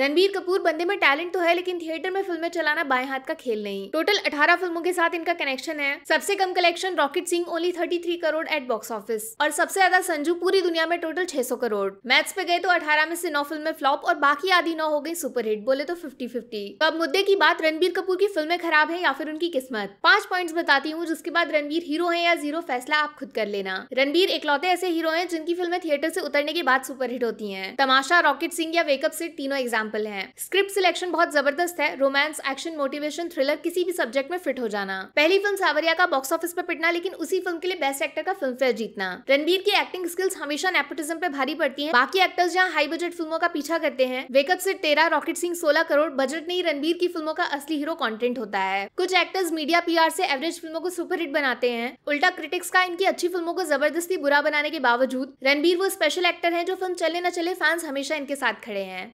रणबीर कपूर बंदे में टैलेंट तो है लेकिन थिएटर में फिल्में चलाना बाएं हाथ का खेल नहीं टोटल 18 फिल्मों के साथ इनका कनेक्शन है सबसे कम collection Rocket Singh only 33 crore at box office और सबसे ज्यादा संजू पूरी दुनिया में टोटल 600 करोड़ मैथ्स पे गए तो 18 में से नौ फिल्में फ्लॉप और बाकी आधी नौ हो गई सुपरहिट बोले तो फिफ्टी फिफ्टी तो अब मुद्दे की बात रणबीर कपूर की फिल्में खराब है या फिर उनकी किस्मत पांच पॉइंट बताती हूँ जिसके बाद रणबीर हीरो है या जीरो फैसला आप खुद कर लेना रणबीर इकलौते ऐसे हीरो है जिनकी फिल्में थिएटर से उतरने के बाद सुपरहिट होती है तमाशा रॉकेट सिंह या वेकअप से तीनों एग्जाम्पल एग्जाम्पल है स्क्रिप्ट सिलेक्शन बहुत जबरदस्त है रोमांस एक्शन मोटिवेशन थ्रिलर किसी भी सब्जेक्ट में फिट हो जाना पहली फिल्म सावरिया का बॉक्स ऑफिस पर पिटना लेकिन उसी फिल्म के लिए बेस्ट एक्टर का फिल्म फेयर जीतना रणबीर की एक्टिंग स्किल्स हमेशा नेपोटिज्म पे भारी पड़ती है बाकी एक्टर्स जहाँ हाई बजट फिल्मों का पीछा करते हैं वेकअप से तेरह रॉकेट सिंह सोलह करोड़ बजट में ही रणबीर की फिल्मों का असली हीरो कॉन्टेंट होता है कुछ एक्टर्स मीडिया पी से एवरेज फिल्मों को सुपरहिट बनाते हैं उल्टा क्रिटिक्स का इनकी अच्छी फिल्मों को जबरदस्ती बुरा बनाने के बावजूद रणबीर वो स्पेशल एक्टर है जो फिल्म चले न चले फैंस हमेशा इनके साथ खड़े हैं